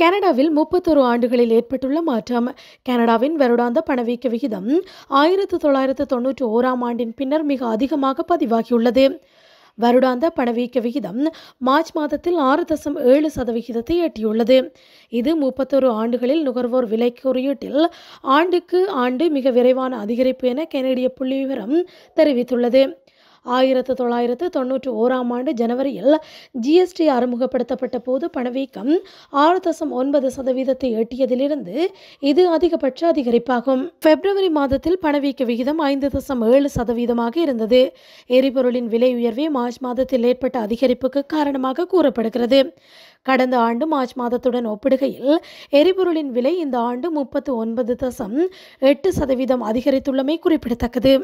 கனடாவில் முப்பத்தொரு ஆண்டுகளில் ஏற்பட்டுள்ள மாற்றம் கனடாவின் வருடாந்த பணவீக்க விகிதம் ஆயிரத்து தொள்ளாயிரத்து தொன்னூற்றி ஓராம் ஆண்டின் பின்னர் மிக அதிகமாக பதிவாகியுள்ளது வருடாந்த பணவீக்க விகிதம் மார்ச் மாதத்தில் ஆறு தசம் ஏழு சதவிகிதத்தை எட்டியுள்ளது இது முப்பத்தொரு ஆண்டுகளில் நுகர்வோர் விலை குறியீட்டில் ஆண்டுக்கு ஆண்டு மிக விரைவான அதிகரிப்பு என புள்ளி புள்ளிவிவரம் தெரிவித்துள்ளது ஆயிரத்து தொள்ளாயிரத்து தொண்ணூற்றி ஓராம் ஆண்டு ஜனவரியில் ஜிஎஸ்டி அறிமுகப்படுத்தப்பட்ட போது பணவீக்கம் ஆறு தசம் ஒன்பது சதவீதத்தை எட்டியதிலிருந்து இது அதிகபட்ச அதிகரிப்பாகும் பிப்ரவரி மாதத்தில் பணவீக்க விகிதம் ஐந்து தசம் ஏழு சதவீதமாக இருந்தது எரிபொருளின் விலை உயர்வே மார்ச் மாதத்தில் ஏற்பட்ட அதிகரிப்புக்கு காரணமாக கூறப்படுகிறது கடந்த ஆண்டு மார்ச் மாதத்துடன் ஒப்பிடுகையில் எரிபொருளின் விலை இந்த ஆண்டு முப்பத்து ஒன்பது தசம் எட்டு சதவீதம் அதிகரித்துள்ளமை குறிப்பிடத்தக்கது